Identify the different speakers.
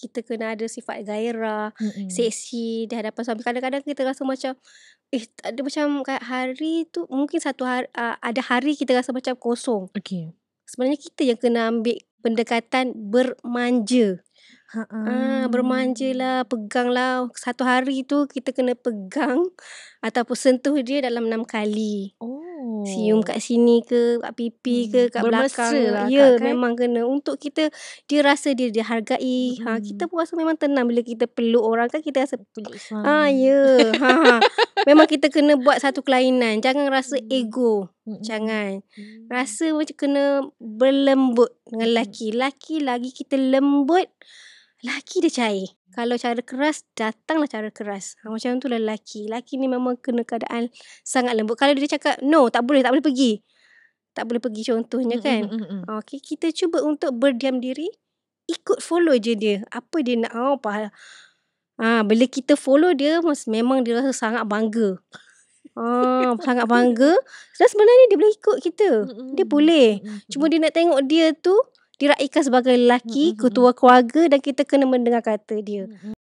Speaker 1: kita kena ada sifat gairah, mm-hmm. seksi di hadapan suami. Kadang-kadang kita rasa macam eh ada macam kayak hari tu mungkin satu hari uh, ada hari kita rasa macam kosong. Okey. Sebenarnya kita yang kena ambil pendekatan bermanja. Ha ah, pegang lah Satu hari tu kita kena pegang ataupun sentuh dia dalam enam kali. Oh. Sium kat oh. sini ke, kat pipi hmm. ke, kat Bermesra belakang. Lah, ya, kan? memang kena. Untuk kita, dia rasa dia dihargai. Ha, hmm. Ha, kita pun rasa memang tenang bila kita peluk orang kan, kita rasa peluk suami. Ha, ya. ha, ha. Memang kita kena buat satu kelainan. Jangan rasa hmm. ego. Hmm. Jangan. Hmm. Rasa macam kena berlembut dengan hmm. lelaki. Lelaki lagi kita lembut, Laki dia cair. Kalau cara keras, datanglah cara keras. Ha, macam tu lah lelaki. Lelaki ni memang kena keadaan sangat lembut. Kalau dia cakap, no, tak boleh, tak boleh pergi. Tak boleh pergi contohnya hmm, kan. Hmm, hmm, okay, kita cuba untuk berdiam diri. Ikut follow je dia. Apa dia nak, oh, apa. Ha, bila kita follow dia, memang dia rasa sangat bangga. Ha, sangat bangga. Dan sebenarnya dia boleh ikut kita. Dia boleh. Cuma dia nak tengok dia tu, diraikan sebagai lelaki, mm-hmm. ketua keluarga dan kita kena mendengar kata dia. Mm-hmm.